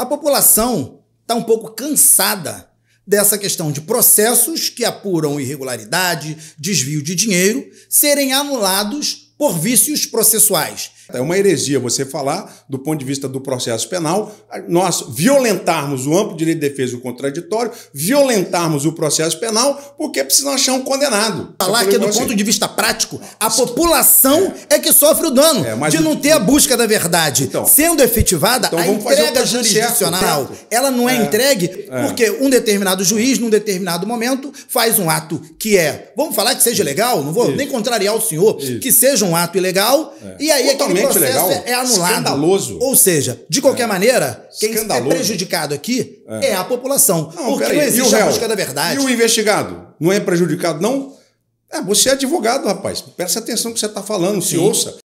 A população está um pouco cansada dessa questão de processos que apuram irregularidade, desvio de dinheiro, serem anulados por vícios processuais é uma heresia você falar, do ponto de vista do processo penal, nós violentarmos o amplo direito de defesa e o contraditório, violentarmos o processo penal, porque precisam achar um condenado. Falar que, é do assim. ponto de vista prático, a população é, é que sofre o dano é, de não ter a busca da verdade. Então, Sendo efetivada, então a entrega jurisdicional, certo, ela não é, é entregue é. porque um determinado juiz, num determinado momento, faz um ato que é, vamos falar que seja ilegal, não vou Isso. nem contrariar o senhor, Isso. que seja um ato ilegal, é. e aí extremamente legal. É anulado. Escandaloso. Ou seja, de qualquer é. maneira, quem é prejudicado aqui é, é a população. Não, porque não existe a busca da verdade. E o investigado? Não é prejudicado, não? É, você é advogado, rapaz. Preste atenção no que você está falando, Sim. se ouça.